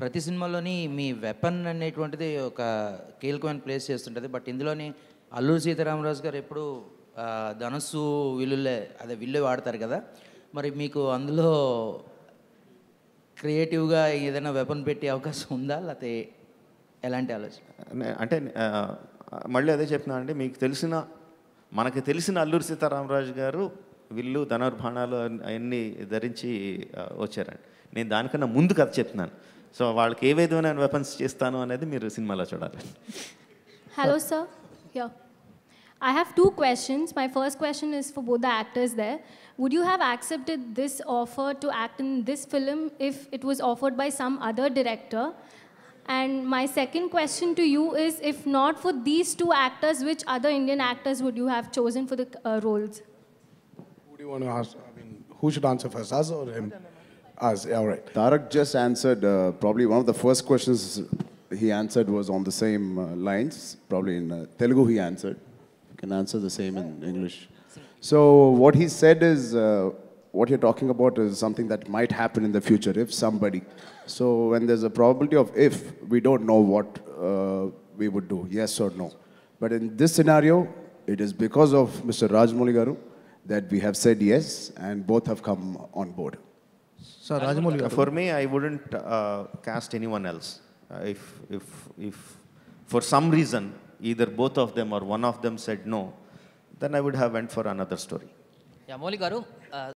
ప్రతి సినిమాలోని మీ వెపన్ అనేటువంటిది ఒక కీలకమైన ప్లేస్ చేస్తుంటుంది బట్ ఇందులోని అల్లూరు సీతారామరాజు గారు ఎప్పుడు ధనస్సు విల్లులే అదే విల్లు వాడతారు కదా మరి మీకు అందులో క్రియేటివ్గా ఏదైనా వెపన్ పెట్టే అవకాశం ఉందా లేకపోతే ఎలాంటి ఆలోచన అంటే మళ్ళీ అదే చెప్తున్నా అంటే మీకు తెలిసిన మనకి తెలిసిన అల్లూరి సీతారామరాజు గారు విల్లు ధనుర్బాణాలు అవన్నీ ధరించి వచ్చారండి నేను దానికన్నా ముందు కథ చెప్తున్నాను సో వాళ్ళకి ఏ విధమైన వెపన్స్ చేస్తాను అనేది మీరు సినిమాలో చూడాలి hello sir yeah I have two questions. My first question is for both the actors there. Would you have accepted this offer to act in this film if it was offered by some other director? And my second question to you is, if not for these two actors, which other Indian actors would you have chosen for the uh, roles? Who do you want to ask? I mean, who should answer first, us or him? Us, all right. Tarak just answered uh, probably one of the first questions he answered was on the same uh, lines. Probably in uh, Telugu he answered. You can answer the same in English. So what he said is, uh, what you're talking about is something that might happen in the future if somebody. So when there's a probability of if, we don't know what uh, we would do, yes or no. But in this scenario, it is because of Mr. Rajmouli Garu that we have said yes and both have come on board. Sir, Rajamouli. For me, I wouldn't uh, cast anyone else. Uh, if, if, if for some reason either both of them or one of them said no, then I would have went for another story. Yeah, Moli garu, uh